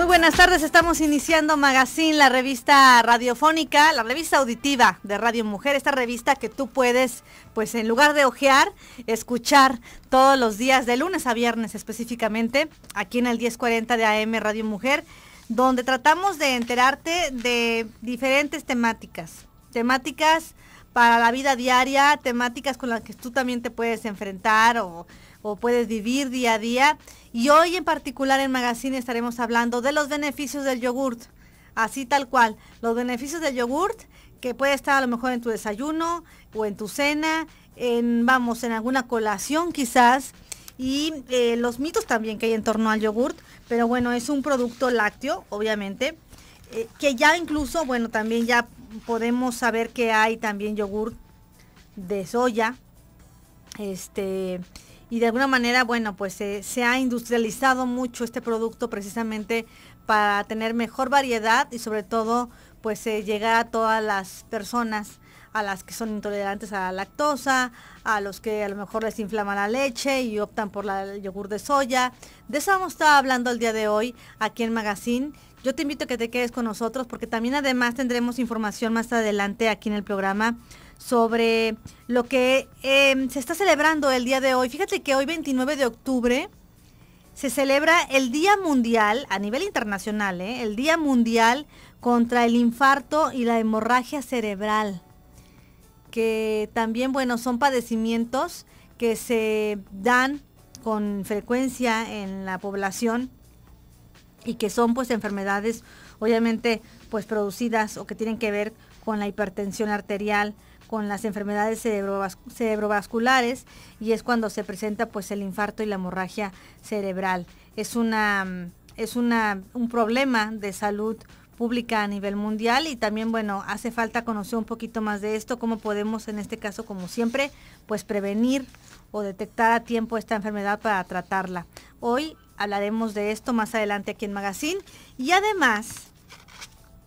Muy buenas tardes, estamos iniciando Magazine, la revista radiofónica, la revista auditiva de Radio Mujer, esta revista que tú puedes, pues en lugar de ojear, escuchar todos los días, de lunes a viernes específicamente, aquí en el 1040 de AM Radio Mujer, donde tratamos de enterarte de diferentes temáticas, temáticas para la vida diaria, temáticas con las que tú también te puedes enfrentar o o puedes vivir día a día. Y hoy en particular en Magazine estaremos hablando de los beneficios del yogurt, así tal cual, los beneficios del yogurt que puede estar a lo mejor en tu desayuno o en tu cena, en, vamos, en alguna colación quizás, y eh, los mitos también que hay en torno al yogurt, pero bueno, es un producto lácteo, obviamente, eh, que ya incluso, bueno, también ya podemos saber que hay también yogurt de soya, este, y de alguna manera, bueno, pues eh, se ha industrializado mucho este producto precisamente para tener mejor variedad y sobre todo pues eh, llegar a todas las personas, a las que son intolerantes a la lactosa, a los que a lo mejor les inflama la leche y optan por el yogur de soya. De eso vamos a estar hablando el día de hoy aquí en Magazine. Yo te invito a que te quedes con nosotros porque también además tendremos información más adelante aquí en el programa sobre lo que em, se está celebrando el día de hoy. Fíjate que hoy 29 de octubre se celebra el Día Mundial, a nivel internacional, ¿eh? el Día Mundial contra el Infarto y la Hemorragia Cerebral, que también, bueno, son padecimientos que se dan con frecuencia en la población y que son pues enfermedades obviamente pues producidas o que tienen que ver con la hipertensión arterial, con las enfermedades cerebrovasculares y es cuando se presenta pues el infarto y la hemorragia cerebral. Es una mm, es una, un problema de salud pública a nivel mundial y también, bueno, hace falta conocer un poquito más de esto, cómo podemos en este caso, como siempre, pues prevenir o detectar a tiempo esta enfermedad para tratarla. Hoy hablaremos de esto más adelante aquí en Magazine y además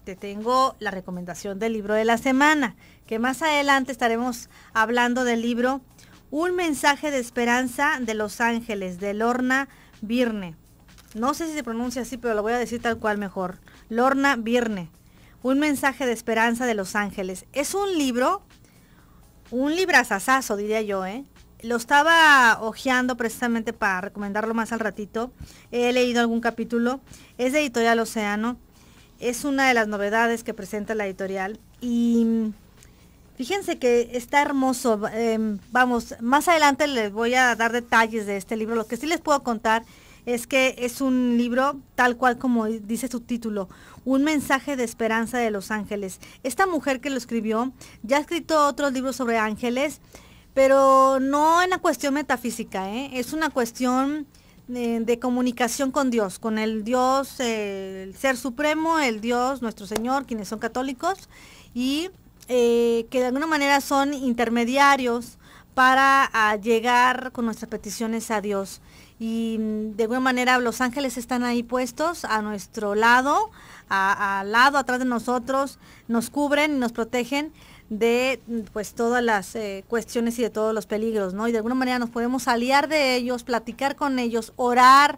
te tengo la recomendación del libro de la semana, que más adelante estaremos hablando del libro Un mensaje de esperanza de Los Ángeles, de Lorna Virne No sé si se pronuncia así, pero lo voy a decir tal cual mejor. Lorna Virne Un mensaje de esperanza de Los Ángeles. Es un libro, un librazazazo, diría yo, ¿eh? Lo estaba hojeando precisamente para recomendarlo más al ratito. He leído algún capítulo. Es de Editorial Océano es una de las novedades que presenta la editorial y mm, fíjense que está hermoso. Em, vamos, más adelante les voy a dar detalles de este libro. Lo que sí les puedo contar es que es un libro tal cual como dice su título, Un mensaje de esperanza de los ángeles. Esta mujer que lo escribió ya ha escrito otros libros sobre ángeles, pero no en la cuestión metafísica, ¿eh? es una cuestión eh, de comunicación con Dios, con el Dios, eh, el Ser Supremo, el Dios, nuestro Señor, quienes son católicos, y eh, que de alguna manera son intermediarios para ah, llegar con nuestras peticiones a Dios y mm, de alguna manera los ángeles están ahí puestos a nuestro lado, al lado, atrás de nosotros, nos cubren, y nos protegen de mm, pues todas las eh, cuestiones y de todos los peligros, Y de alguna manera nos podemos aliar de ellos, platicar con ellos, orar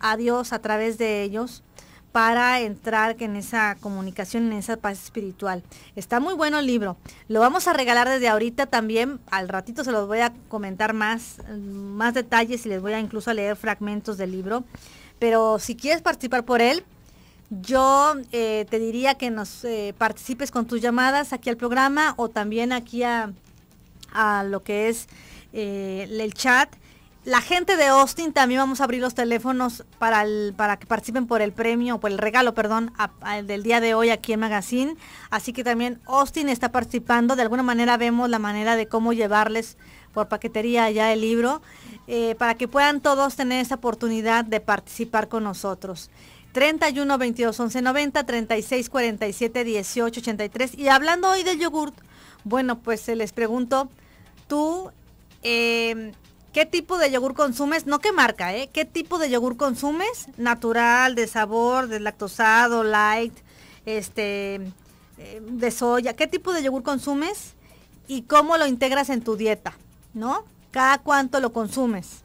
a Dios a través de ellos para entrar en esa comunicación, en esa paz espiritual. Está muy bueno el libro. Lo vamos a regalar desde ahorita también. Al ratito se los voy a comentar más, más detalles y les voy a incluso a leer fragmentos del libro. Pero si quieres participar por él, yo eh, te diría que nos eh, participes con tus llamadas aquí al programa o también aquí a, lo que es eh, el chat la gente de Austin también vamos a abrir los teléfonos para, para que participen por el premio, por el regalo, perdón, del día de hoy aquí en Magazine. Así que también Austin está participando. De alguna manera vemos la manera de cómo llevarles por paquetería ya el libro, eh, para que puedan todos tener esa oportunidad de participar con nosotros. 31 22 11 90 36 47 18 83. Y hablando hoy del yogurt, bueno, pues se les pregunto, tú... Eh, ¿Qué tipo de yogur consumes? No qué marca, ¿eh? ¿Qué tipo de yogur consumes? Natural, de sabor, lactosado, light, este, eh, de soya. ¿Qué tipo de yogur consumes? Y cómo lo integras en tu dieta, ¿no? Cada cuánto lo consumes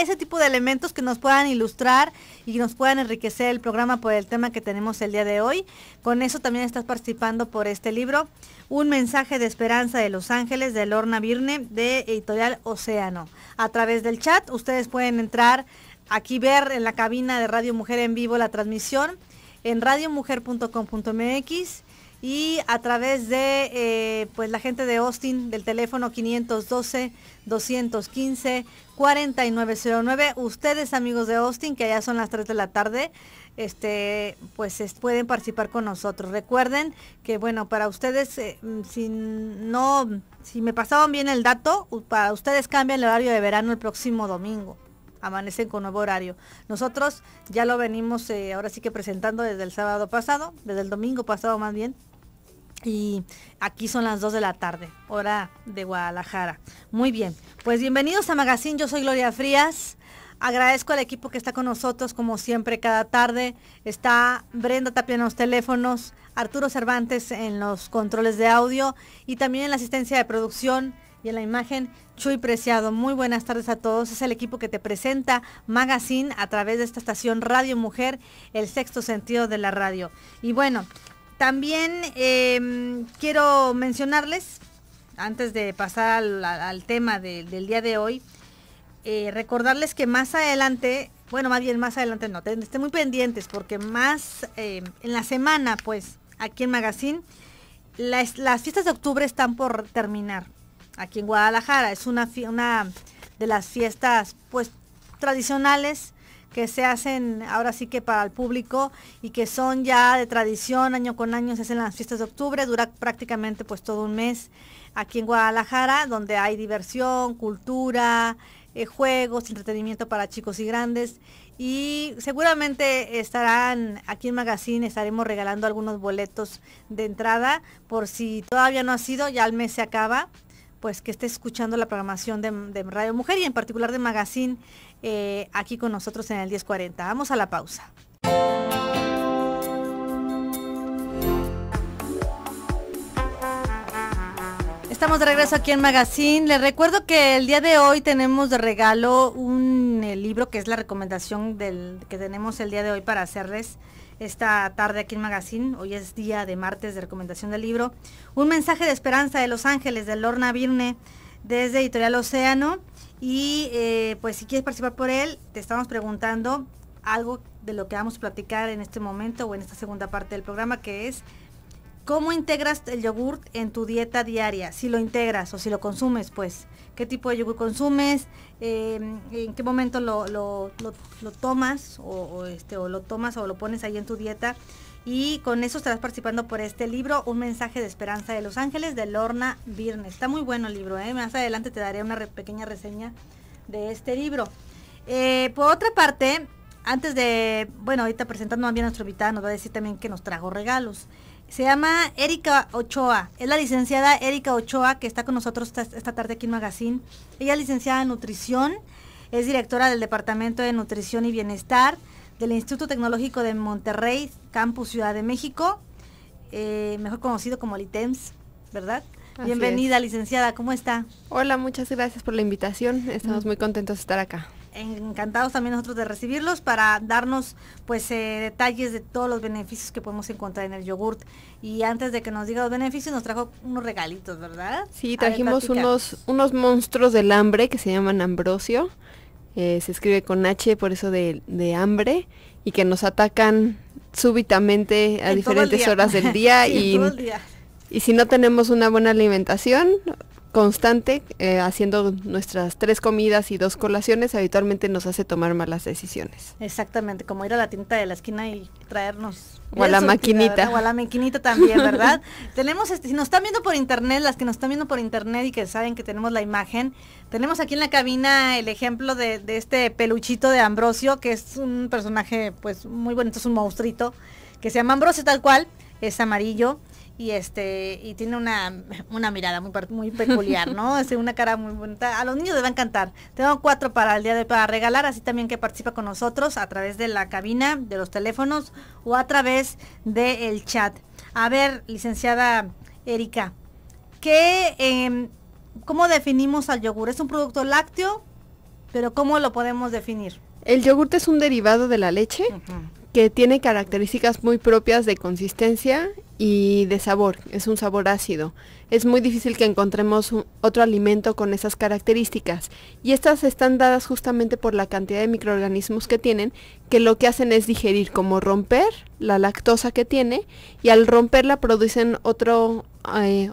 ese tipo de elementos que nos puedan ilustrar y nos puedan enriquecer el programa por el tema que tenemos el día de hoy. Con eso también estás participando por este libro, Un mensaje de esperanza de Los Ángeles de Lorna Virne, de Editorial Océano. A través del chat ustedes pueden entrar aquí ver en la cabina de Radio Mujer en vivo la transmisión en radiomujer.com.mx y a través de eh, pues, la gente de Austin del teléfono 512 215 4909 ustedes amigos de Austin que ya son las 3 de la tarde este pues pueden participar con nosotros recuerden que bueno para ustedes eh, mm, si no si me pasaban bien el dato para ustedes cambian el horario de verano el próximo domingo amanecen con nuevo horario. Nosotros ya lo venimos eh, ahora sí que presentando desde el sábado pasado, desde el domingo pasado más bien. Y aquí son las 2 de la tarde, hora de Guadalajara. Muy bien, pues bienvenidos a Magazine, yo soy Gloria Frías. Agradezco al equipo que está con nosotros, como siempre, cada tarde. Está Brenda Tapia en los teléfonos, Arturo Cervantes en los controles de audio y también en la asistencia de producción y en la imagen Chuy Preciado. Muy buenas tardes a todos. Es el equipo que te presenta Magazine a través de esta estación Radio Mujer, el sexto sentido de la radio. Y bueno, también em, quiero mencionarles, antes de pasar al, tema del día de hoy, eh, recordarles que más adelante, bueno, más bien más adelante no, estén muy pendientes porque más em, en la semana, pues, aquí en Magazine, las fiestas de octubre están por terminar aquí en Guadalajara. Es una, de las fiestas pues tradicionales que se hacen ahora sí que para el público y que son ya de tradición, año con año se hacen las fiestas de octubre, dura prácticamente pues todo un mes aquí en Guadalajara, donde hay diversión, cultura, eh, juegos, entretenimiento para chicos y grandes. Y seguramente estarán aquí en Magazine, estaremos regalando algunos boletos de entrada por si todavía no ha sido, ya el mes se acaba pues que esté escuchando la programación de, Radio Mujer y en particular de Magazine eh, aquí con nosotros en el 1040. Vamos a la pausa. Estamos de regreso aquí en Magazine. Les recuerdo que el día de hoy tenemos de regalo un eh, libro que es la recomendación del, que tenemos el día de hoy para hacerles esta tarde aquí en Magazine. Hoy es día de martes de recomendación del libro. Un mensaje de esperanza de Los Ángeles de Lorna Virne desde Editorial Océano. Y eh, pues si quieres participar por él, te estamos preguntando algo de lo que vamos a platicar en este momento o en esta segunda parte del programa, que es ¿Cómo integras el yogurt en tu dieta diaria? Si lo integras o si lo consumes, pues. ¿Qué tipo de yogur consumes? Eh, ¿En qué momento lo, tomas este, o, lo tomas o lo pones ahí en tu dieta? Y con eso estarás participando por este libro, Un mensaje de esperanza de los ángeles, de Lorna Virnes. Está muy bueno el libro, ¿eh? Más adelante te daré una pequeña reseña de este libro. Eh, por otra parte, antes de, bueno, ahorita presentando a nuestro invitado, nos va a decir también que nos trajo regalos. Se llama Erika Ochoa. Es la licenciada Erika Ochoa que está con nosotros esta, tarde aquí en Magazine. Ella es licenciada en nutrición, es directora del Departamento de Nutrición y Bienestar del Instituto Tecnológico de Monterrey, Campus Ciudad de México, eh, mejor conocido como LITEMS, ¿verdad? Bienvenida, licenciada, ¿cómo está? Hola, muchas gracias por la invitación. Estamos mm. muy contentos de estar acá encantados también nosotros de recibirlos para darnos pues eh, detalles de todos los beneficios que podemos encontrar en el yogurt. Y antes de que nos diga los beneficios, nos trajo unos regalitos, ¿verdad? Sí, trajimos unos, unos monstruos del hambre que se llaman Ambrosio. Eh, se escribe con H, por eso de, hambre, y que nos atacan súbitamente a diferentes horas del día, y, día. y si no tenemos una buena alimentación, constante, eh, haciendo nuestras tres comidas y dos colaciones, habitualmente nos hace tomar malas decisiones. Exactamente, como ir a la tinta de la esquina y traernos... O a la maquinita. O a la maquinita también, ¿verdad? tenemos, este, si nos están viendo por internet, las que nos están viendo por internet y que saben que tenemos la imagen, tenemos aquí en la cabina el ejemplo de, de este peluchito de Ambrosio, que es un personaje pues muy bonito, es un monstruito, que se llama Ambrosio tal cual, es amarillo y este y tiene una, mirada muy muy peculiar, ¿no? Es una cara muy bonita. A los niños les va a encantar. Tengo cuatro para el día de para regalar, así también que participa con nosotros a través de la cabina, de los teléfonos o a través del chat. A ver, licenciada Erika, ¿qué eh, cómo definimos al yogur? Es un producto lácteo, pero ¿cómo lo podemos definir? El yogur es un derivado de la leche que tiene características muy propias de consistencia y de sabor. Es un sabor ácido. Es muy difícil que encontremos otro alimento con esas características. Y estas están dadas justamente por la cantidad de microorganismos que tienen, que lo que hacen es digerir, como romper la lactosa que tiene, y al romperla producen otro,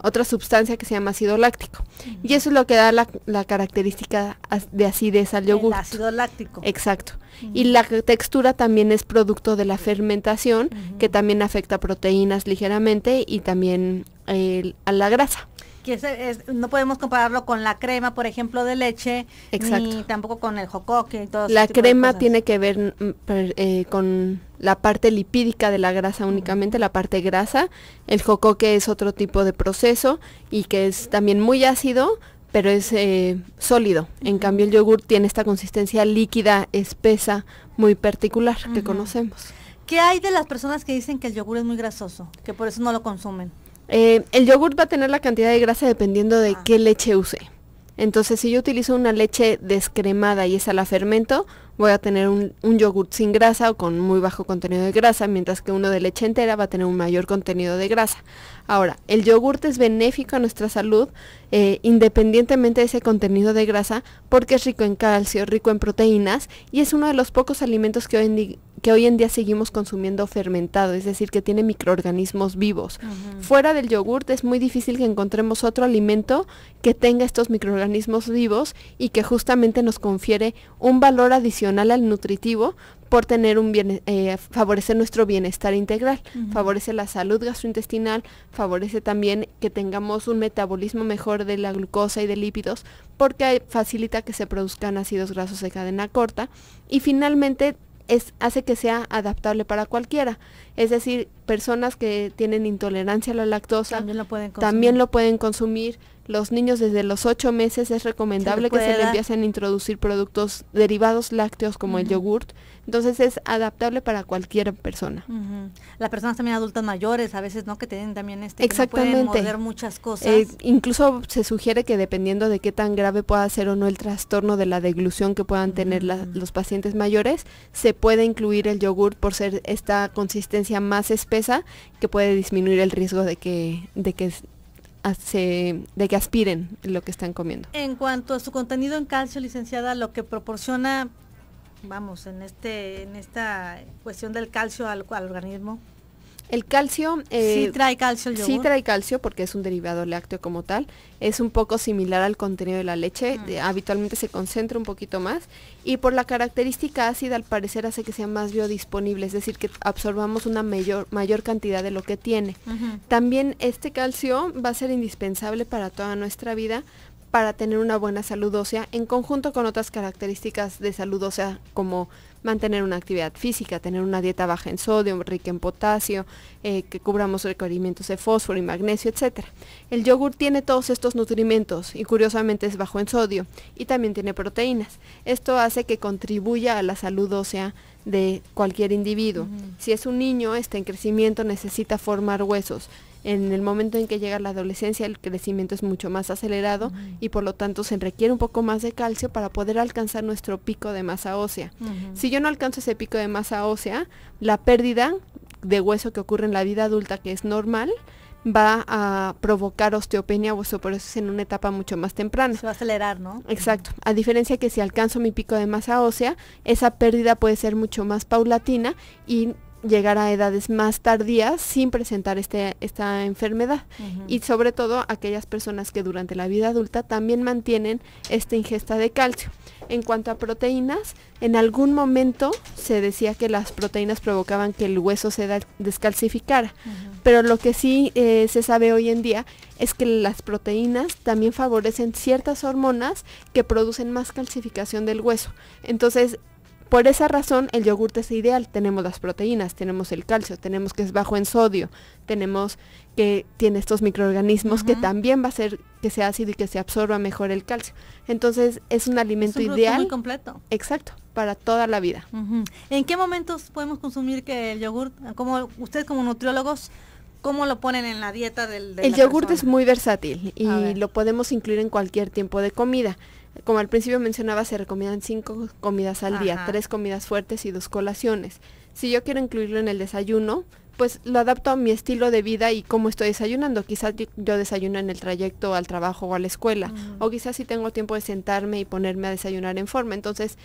otra sustancia que se llama ácido láctico. Y eso es lo que da la, característica de acidez al yogur. ácido láctico. Exacto. Y la textura también es producto de la fermentación, que también afecta proteínas ligeramente y también eh, a la grasa no podemos compararlo con la crema, por ejemplo, de leche, ni tampoco con el jocoque La crema tiene que ver mm, eh, con la parte lipídica de la grasa únicamente, la parte grasa. El jocoque es otro tipo de proceso y que es también muy ácido, pero es eh, sólido. En cambio, el yogur tiene esta consistencia líquida, espesa, muy particular que conocemos. ¿Qué hay de las personas que dicen que el yogur es muy grasoso, que por eso no lo consumen? Eh, el yogurt va a tener la cantidad de grasa dependiendo de ah. qué leche use. Entonces, si yo utilizo una leche descremada y esa la fermento, voy a tener un, yogurt sin grasa o con muy bajo contenido de grasa, mientras que uno de leche entera va a tener un mayor contenido de grasa. Ahora, el yogurt es benéfico a nuestra salud eh, independientemente de ese contenido de grasa porque es rico en calcio, rico en proteínas y es uno de los pocos alimentos que hoy en que hoy en día seguimos consumiendo fermentado, es decir, que tiene microorganismos vivos. Fuera del yogurt es muy difícil que encontremos otro alimento que tenga estos microorganismos vivos y que justamente nos confiere un valor adicional al nutritivo por tener un bien, eh, favorecer nuestro bienestar integral, favorece la salud gastrointestinal, favorece también que tengamos un metabolismo mejor de la glucosa y de lípidos, porque facilita que se produzcan ácidos grasos de cadena corta y finalmente hace que sea adaptable para cualquiera. Es decir, personas que tienen intolerancia a la lactosa también lo pueden consumir. Los niños desde los 8 meses es recomendable que se le empiecen a introducir productos derivados lácteos como el yogurt entonces es adaptable para cualquier persona. Las personas también adultas mayores, a veces no que tienen también este pueden mover muchas cosas. Eh, incluso se sugiere que dependiendo de qué tan grave pueda ser o no el trastorno de la deglución que puedan tener los pacientes mayores, se puede incluir el yogur por ser esta consistencia más espesa que puede disminuir el riesgo de que de que de que aspiren lo que están comiendo. En cuanto a su contenido en calcio, licenciada, lo que proporciona vamos, en, este, en esta cuestión del calcio al, al organismo? El calcio... sí eh, trae calcio Sí trae calcio porque es un derivado lácteo como tal. Es un poco similar al contenido de la leche. Mm. habitualmente se concentra un poquito más. Y por la característica ácida al parecer hace que sea más biodisponible. Es decir, que absorbamos una mayor, mayor cantidad de lo que tiene. También este calcio va a ser indispensable para toda nuestra vida para tener una buena salud ósea en conjunto con otras características de salud ósea como mantener una actividad física, tener una dieta baja en sodio, rica en potasio, eh, que cubramos requerimientos de fósforo y magnesio, etc. El yogur tiene todos estos nutrimentos y curiosamente es bajo en sodio y también tiene proteínas. Esto hace que contribuya a la salud ósea de cualquier individuo. Si es un niño, está en crecimiento, necesita formar huesos en el momento en que llega la adolescencia el crecimiento es mucho más acelerado y por lo tanto se requiere un poco más de calcio para poder alcanzar nuestro pico de masa ósea. Si yo no alcanzo ese pico de masa ósea, la pérdida de hueso que ocurre en la vida adulta, que es normal, va a provocar osteopenia o osteoporosis en una etapa mucho más temprana. Se va a acelerar, ¿no? Exacto. A diferencia que si alcanzo mi pico de masa ósea, esa pérdida puede ser mucho más paulatina y llegar a edades más tardías sin presentar este, esta enfermedad y sobre todo aquellas personas que durante la vida adulta también mantienen esta ingesta de calcio. En cuanto a proteínas, en algún momento se decía que las proteínas provocaban que el hueso se descalcificara, pero lo que sí eh, se sabe hoy en día es que las proteínas también favorecen ciertas hormonas que producen más calcificación del hueso. Entonces, por esa razón el yogurte es ideal. Tenemos las proteínas, tenemos el calcio, tenemos que es bajo en sodio, tenemos que tiene estos microorganismos que también va a hacer que sea ácido y que se absorba mejor el calcio. Entonces es un alimento es ideal. Muy completo. Exacto, para toda la vida. ¿En qué momentos podemos consumir que el yogur, como ustedes como nutriólogos, ¿Cómo lo ponen en la dieta del... el yogurte es muy versátil y lo podemos incluir en cualquier tiempo de comida como al principio mencionaba, se recomiendan cinco comidas al día, tres comidas fuertes y dos colaciones. Si yo quiero incluirlo en el desayuno, pues lo adapto a mi estilo de vida y cómo estoy desayunando. Quizás yo desayuno en el trayecto al trabajo o a la escuela, mm. o quizás si tengo tiempo de sentarme y ponerme a desayunar en forma. Entonces,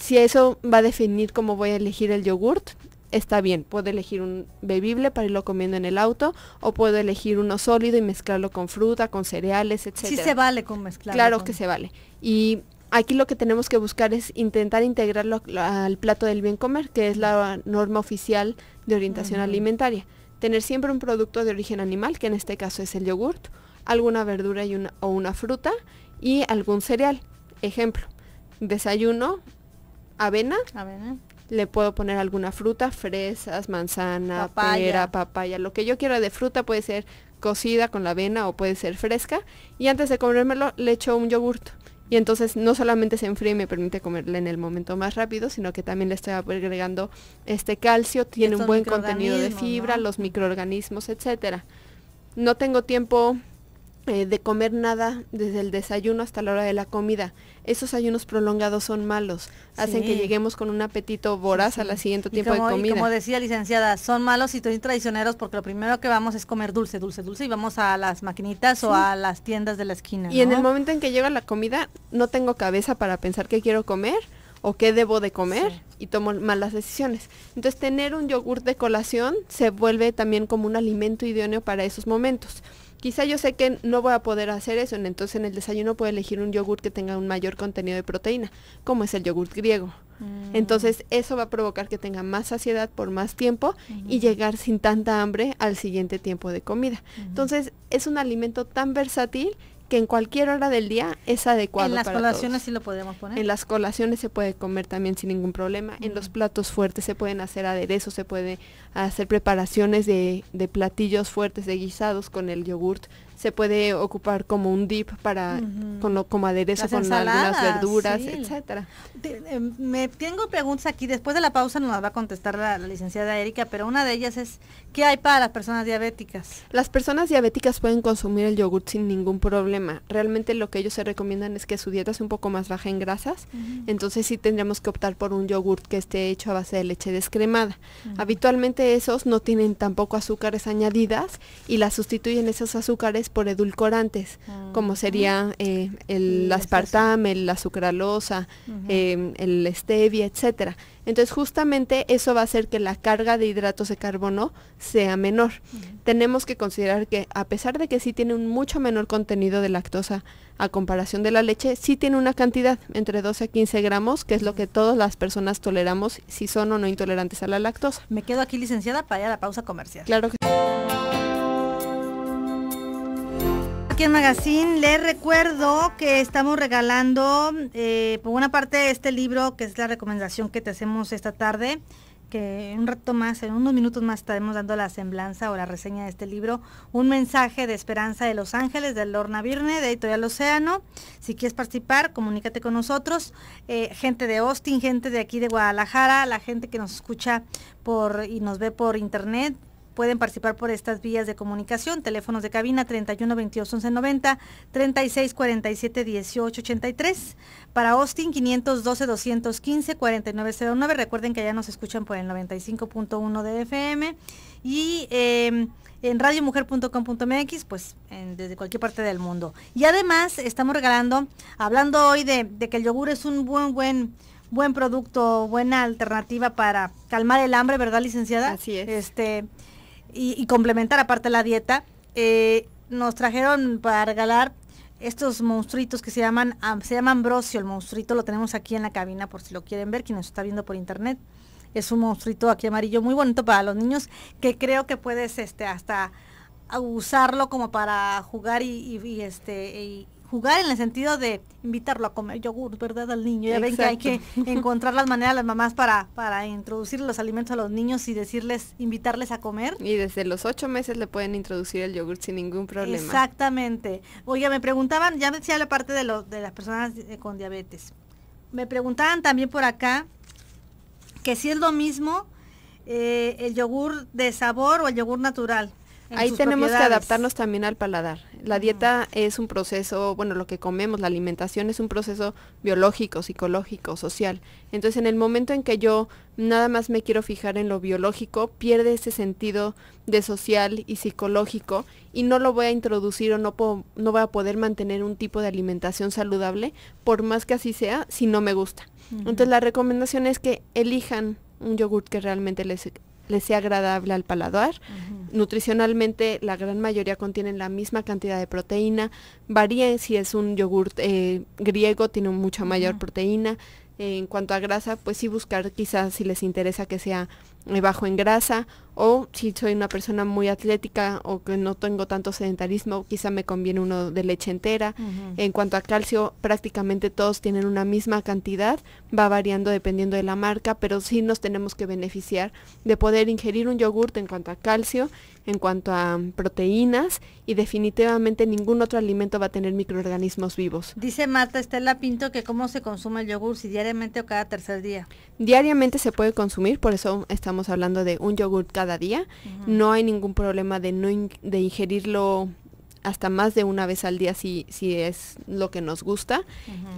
si eso va a definir cómo voy a elegir el yogurt, está bien, puedo elegir un bebible para irlo comiendo en el auto o puedo elegir uno sólido y mezclarlo con fruta, con cereales, etc. Sí se vale con mezclarlo. Claro que se vale. Y aquí lo que tenemos que buscar es intentar integrarlo al plato del bien comer, que es la norma oficial de orientación alimentaria. Tener siempre un producto de origen animal, que en este caso es el yogurt, alguna verdura y una, o una fruta y algún cereal. Ejemplo, desayuno, avena, avena le puedo poner alguna fruta, fresas, manzana, pera, papaya, lo que yo quiera de fruta puede ser cocida con la avena o puede ser fresca y antes de comérmelo le echo un yogurto Y entonces no solamente se enfría y me permite comerla en el momento más rápido, sino que también le estoy agregando este calcio, tiene un buen contenido de fibra, los microorganismos, etcétera. No tengo tiempo eh, de comer nada desde el desayuno hasta la hora de la comida. Esos ayunos prolongados son malos, hacen que lleguemos con un apetito voraz a la al siguiente tiempo como, de comida. como decía licenciada, son malos y traicioneros porque lo primero que vamos es comer dulce, dulce, dulce y vamos a las maquinitas o a las tiendas de la esquina. Y en el momento en que llega la comida, no tengo cabeza para pensar qué quiero comer o qué debo de comer y tomo malas decisiones. Entonces tener un yogur de colación se vuelve también como un alimento idóneo para esos momentos quizá yo sé que no voy a poder hacer eso, entonces en el desayuno puedo elegir un yogur que tenga un mayor contenido de proteína, como es el yogur griego. Mm. Entonces eso va a provocar que tenga más saciedad por más tiempo y llegar sin tanta hambre al siguiente tiempo de comida. Entonces es un alimento tan versátil que en cualquier hora del día es adecuado. En las colaciones sí lo podemos poner. En las colaciones se puede comer también sin ningún problema. En los platos fuertes se pueden hacer aderezos, se puede hacer preparaciones de, de platillos fuertes, de guisados con el yogurt, se puede ocupar como un dip para con como aderezo con algunas verduras, etcétera. Em, me tengo preguntas aquí, después de la pausa nos va a contestar la, licenciada Erika, pero una de ellas es ¿qué hay para las personas diabéticas? Las personas diabéticas pueden consumir el yogurt sin ningún problema. Realmente lo que ellos se recomiendan es que su dieta sea un poco más baja en grasas, entonces sí tendríamos que optar por un yogurt que esté hecho a base de leche descremada. Habitualmente esos no tienen tampoco azúcares añadidas y las sustituyen esos azúcares por edulcorantes, ah, como sería eh, el aspartame, la sucralosa em, el stevia, etcétera. Entonces, justamente eso va a hacer que la carga de hidratos de carbono sea menor. Tenemos que considerar que, a pesar de que sí tiene un mucho menor contenido de lactosa a comparación de la leche, sí tiene una cantidad entre 12 a 15 gramos, que es lo que todas las personas toleramos, si son o no intolerantes a la lactosa. Me quedo aquí, licenciada, para ir a la pausa comercial. Claro que sí. Aquí en Magazine. Les recuerdo que estamos regalando, eh, por una parte, este libro, que es la recomendación que te hacemos esta tarde, que en un rato más, en unos minutos más estaremos dando la semblanza o la reseña de este libro, Un mensaje de esperanza de Los Ángeles, de Lorna Virne, de Editorial Océano. Si quieres participar, comunícate con nosotros. Eh, gente de Austin, gente de aquí de Guadalajara, la gente que nos escucha por y nos ve por internet, pueden participar por estas vías de comunicación. Teléfonos de cabina 31 22 11 90, 36 47 18 83. Para Austin 512 215 4909. Recuerden que ya nos escuchan por el 95.1 de FM y eh, en radiomujer.com.mx, pues desde cualquier parte del mundo. Y además estamos regalando, hablando hoy de, de que el yogur es un buen, buen buen producto, buena alternativa para calmar el hambre, ¿verdad, licenciada? Así es. Este, y, complementar aparte la dieta, eh, nos trajeron para regalar estos monstruitos que se llaman, ah, se llama Ambrosio, el monstruito lo tenemos aquí en la cabina por si lo quieren ver, quien nos está viendo por internet. Es un monstruito aquí amarillo muy bonito para los niños que creo que puedes este hasta usarlo como para jugar y, y, este en el sentido de invitarlo a comer yogur, ¿verdad? Al niño. Ya ven que hay que encontrar las maneras las mamás para, para introducir los alimentos a los niños y decirles, invitarles a comer. Y desde los ocho meses le pueden introducir el yogur sin ningún problema. Exactamente. Oye, me preguntaban, ya decía la parte de, los de las personas eh, con diabetes. Me preguntaban también por acá que si es lo mismo eh, el yogur de sabor o el yogur natural. Ahí tenemos que adaptarnos también al paladar. La dieta es un proceso, bueno, lo que comemos, la alimentación es un proceso biológico, psicológico, social. Entonces, en el momento en que yo nada más me quiero fijar en lo biológico, pierde ese sentido de social y psicológico y no lo voy a introducir o no, puedo, no voy a poder mantener un tipo de alimentación saludable, por más que así sea, si no me gusta. Entonces, la recomendación es que elijan un yogurt que realmente les les sea agradable al paladar. Nutricionalmente la gran mayoría contienen la misma cantidad de proteína, varía si es un yogur eh, griego, tiene mucha mayor proteína. en cuanto a grasa, pues sí buscar quizás si les interesa que sea eh, bajo en grasa o si soy una persona muy atlética o que no tengo tanto sedentarismo, quizá me conviene uno de leche entera. En cuanto a calcio, prácticamente todos tienen una misma cantidad, va variando dependiendo de la marca, pero sí nos tenemos que beneficiar de poder ingerir un yogurt en cuanto a calcio, en cuanto a proteínas y definitivamente ningún otro alimento va a tener microorganismos vivos. Dice Marta Estela Pinto que cómo se consume el yogur, si diariamente o cada tercer día. Diariamente se puede consumir, por eso estamos hablando de un yogur cada día. No hay ningún problema de, no de ingerirlo hasta más de una vez al día si, si es lo que nos gusta.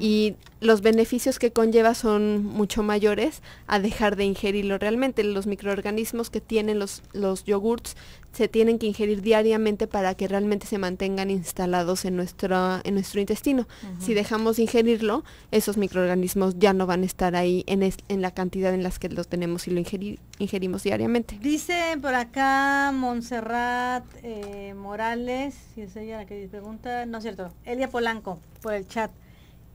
Y los beneficios que conlleva son mucho mayores a dejar de ingerirlo realmente. Los microorganismos que tienen los, los yogurts se tienen que ingerir diariamente para que realmente se mantengan instalados en, nuestro, en nuestro intestino. Si dejamos de ingerirlo, esos microorganismos ya no van a estar ahí en, la cantidad en las que los tenemos y lo ingerimos diariamente. Dice por acá Montserrat eh, Morales, si es ella la que pregunta, no es cierto, Elia Polanco, por el chat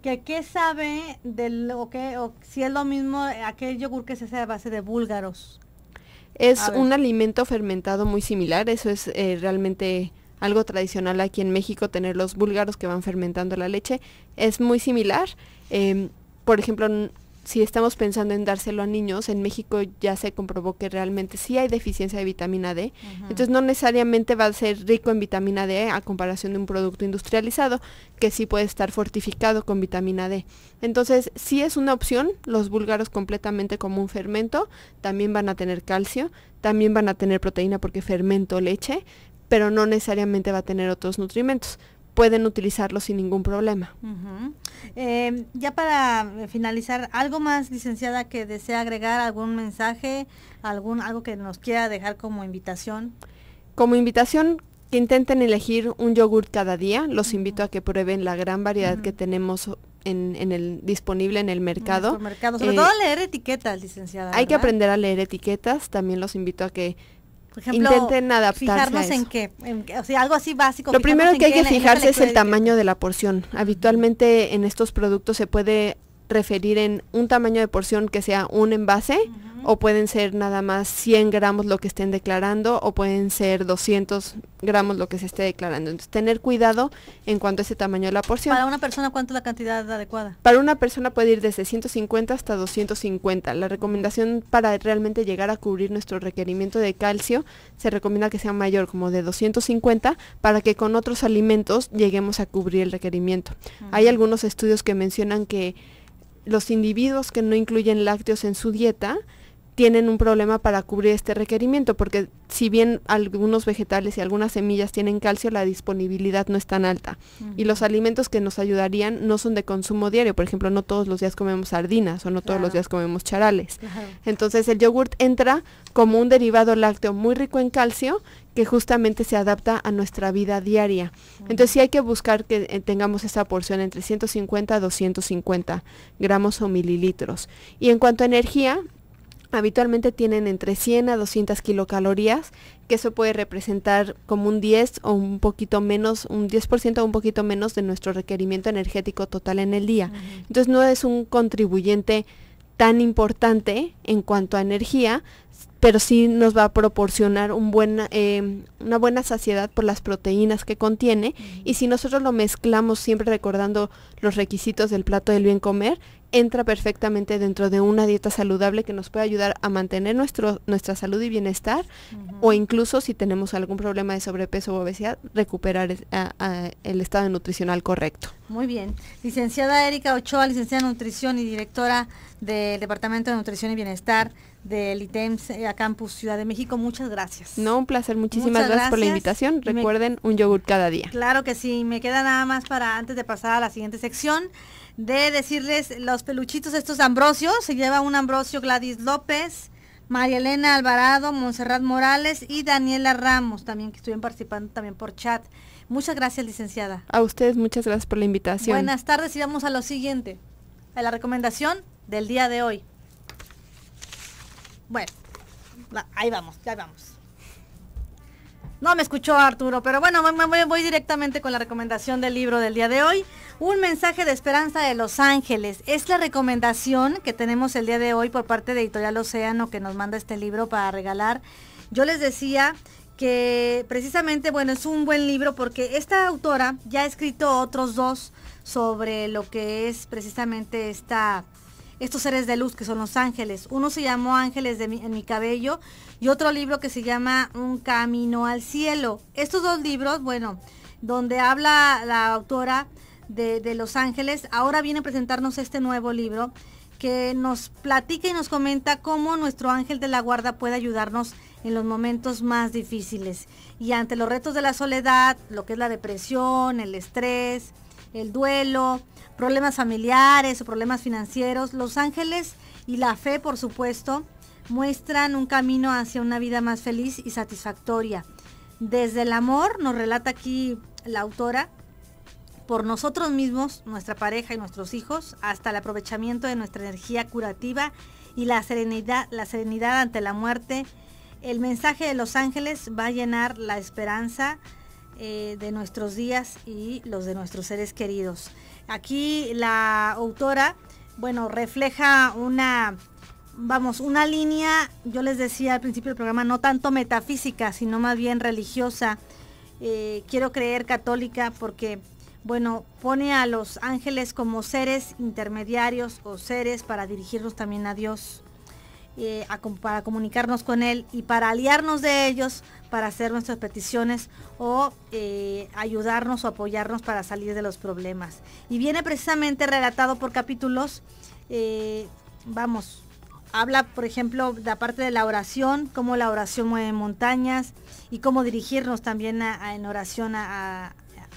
que qué sabe del o qué o si es lo mismo aquel yogur que se hace a base de búlgaros. Es un alimento fermentado muy similar, eso es eh, realmente algo tradicional aquí en México, tener los búlgaros que van fermentando la leche. Es muy similar. Em, por ejemplo, si estamos pensando en dárselo a niños, en México ya se comprobó que realmente sí hay deficiencia de vitamina D. Entonces no necesariamente va a ser rico en vitamina D a comparación de un producto industrializado que sí puede estar fortificado con vitamina D. Entonces sí es una opción, los búlgaros completamente como un fermento, también van a tener calcio, también van a tener proteína porque fermento leche, pero no necesariamente va a tener otros nutrimentos pueden utilizarlo sin ningún problema. Em, ya para finalizar, ¿algo más, licenciada, que desea agregar? ¿Algún mensaje? algún ¿Algo que nos quiera dejar como invitación? Como invitación, que intenten elegir un yogurt cada día. Los invito a que prueben la gran variedad que tenemos en, en, el disponible en el mercado. Sobre todo eh, leer etiquetas, licenciada. Hay que aprender a leer etiquetas. También los invito a que intenten adaptarse. Fijarnos algo así básico. Lo primero que hay que fijarse es el tamaño de la porción. Habitualmente en estos productos se puede referir en un tamaño de porción que sea un envase o pueden ser nada más 100 gramos lo que estén declarando o pueden ser 200 gramos lo que se esté declarando. Entonces, tener cuidado en cuanto a ese tamaño de la porción. ¿Para una persona cuánto es la cantidad adecuada? Para una persona puede ir desde 150 hasta 250. La recomendación para realmente llegar a cubrir nuestro requerimiento de calcio se recomienda que sea mayor, como de 250, para que con otros alimentos lleguemos a cubrir el requerimiento. Hay algunos estudios que mencionan que los individuos que no incluyen lácteos en su dieta tienen un problema para cubrir este requerimiento, porque si bien algunos vegetales y algunas semillas tienen calcio, la disponibilidad no es tan alta. Y los alimentos que nos ayudarían no son de consumo diario, por ejemplo, no todos los días comemos sardinas o no todos los días comemos charales. Entonces el yogurt entra como un derivado lácteo muy rico en calcio que justamente se adapta a nuestra vida diaria. Entonces sí hay que buscar que eh, tengamos esa porción entre 150 a 250 gramos o mililitros. Y en cuanto a energía, habitualmente tienen entre 100 a 200 kilocalorías, que eso puede representar como un 10 o un poquito menos, un 10% o un poquito menos de nuestro requerimiento energético total en el día. Entonces no es un contribuyente tan importante en cuanto a energía, pero sí nos va a proporcionar un em, una buena saciedad por las proteínas que contiene. Y si nosotros lo mezclamos siempre recordando los requisitos del plato del bien comer, entra perfectamente dentro de una dieta saludable que nos puede ayudar a mantener nuestro, nuestra salud y bienestar o incluso si tenemos algún problema de sobrepeso o obesidad, recuperar el, estado nutricional correcto. Muy bien. Licenciada Erika Ochoa, licenciada en nutrición y directora del Departamento de Nutrición y Bienestar del ITEMS eh, a Campus Ciudad de México. Muchas gracias. No, un placer. Muchísimas gracias, por la invitación. Recuerden, un yogur cada día. Claro que sí. Me queda nada más para antes de pasar a la siguiente sección de decirles los peluchitos estos ambrosios, Se lleva un Ambrosio Gladys López, María Elena Alvarado, Montserrat Morales y Daniela Ramos, también que estuvieron participando también por chat. Muchas gracias, licenciada. A ustedes muchas gracias por la invitación. Buenas tardes y vamos a lo siguiente, a la recomendación del día de hoy. Bueno, ahí vamos, ya vamos. No me escuchó Arturo, pero bueno, voy, directamente con la recomendación del libro del día de hoy. Un mensaje de esperanza de Los Ángeles. Es la recomendación que tenemos el día de hoy por parte de Editorial Océano que nos manda este libro para regalar. Yo les decía que precisamente, bueno, es un buen libro porque esta autora ya ha escrito otros dos sobre lo que es precisamente esta estos seres de luz que son los ángeles. Uno se llamó Ángeles de en mi cabello y otro libro que se llama Un camino al cielo. Estos dos libros, bueno, donde habla la autora de, de Los Ángeles, ahora viene a presentarnos este nuevo libro que nos platica y nos comenta cómo nuestro ángel de la guarda puede ayudarnos en los momentos más difíciles y ante los retos de la soledad, lo que es la depresión, el estrés, el duelo, problemas familiares o problemas financieros, los ángeles y la fe, por supuesto, muestran un camino hacia una vida más feliz y satisfactoria. Desde el amor, nos relata aquí la autora, por nosotros mismos, nuestra pareja y nuestros hijos, hasta el aprovechamiento de nuestra energía curativa y la serenidad, la serenidad ante la muerte. El mensaje de los ángeles va a llenar la esperanza eh, de nuestros días y los de nuestros seres queridos. Aquí la autora, bueno, refleja una, vamos, una línea, yo les decía al principio del programa, no tanto metafísica, sino más bien religiosa. Eh, quiero creer católica porque, bueno, pone a los ángeles como seres intermediarios o seres para dirigirlos también a Dios. Eh, para comunicarnos con Él y para aliarnos de ellos, para hacer nuestras peticiones o eh, ayudarnos o apoyarnos para salir de los problemas. Y viene precisamente relatado por capítulos, eh, vamos, habla por ejemplo la parte de la oración, cómo la oración mueve montañas y cómo dirigirnos también en oración a,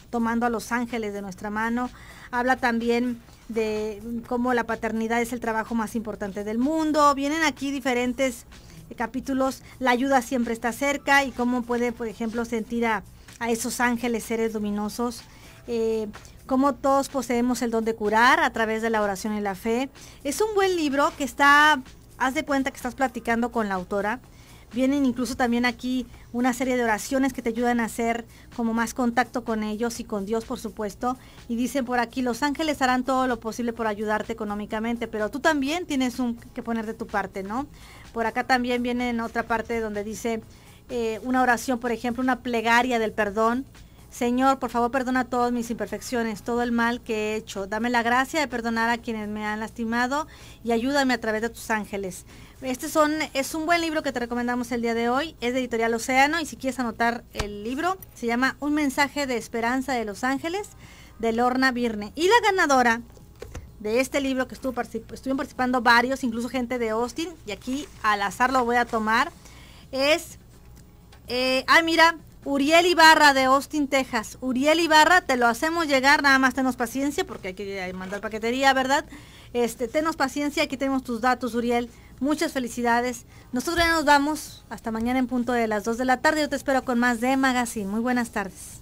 tomando a los ángeles de nuestra mano. Habla también de cómo la paternidad es el trabajo más importante del mundo. Vienen aquí diferentes eh, capítulos, la ayuda siempre está cerca y cómo puede, por ejemplo, sentir a, esos ángeles seres luminosos. Eh, cómo todos poseemos el don de curar a través de la oración y la fe. Es un buen libro que está, haz de cuenta que estás platicando con la autora Vienen incluso también aquí una serie de oraciones que te ayudan a hacer como más contacto con ellos y con Dios, por supuesto. Y dicen por aquí, los ángeles harán todo lo posible por ayudarte económicamente, pero tú también tienes un, que poner de tu parte, ¿no? Por acá también viene en otra parte donde dice eh, una oración, por ejemplo, una plegaria del perdón Señor, por favor, perdona todas mis imperfecciones, todo el mal que he hecho. Dame la gracia de perdonar a quienes me han lastimado y ayúdame a través de tus ángeles. Este son, es un buen libro que te recomendamos el día de hoy. Es de Editorial Océano y si quieres anotar el libro, se llama Un mensaje de esperanza de los ángeles de Lorna Virne. Y la ganadora de este libro que estuvo estuvieron participando varios, incluso gente de Austin, y aquí al azar lo voy a tomar, es... Eh, ah, mira, Uriel Ibarra de Austin, Texas. Uriel Ibarra, te lo hacemos llegar, nada más tenos paciencia porque hay que eh, mandar paquetería, ¿verdad? Este, tenos paciencia, aquí tenemos tus datos, Uriel. Muchas felicidades. Nosotros ya nos vamos hasta mañana en punto de las 2 de la tarde. Yo te espero con más de Magazine. Muy buenas tardes.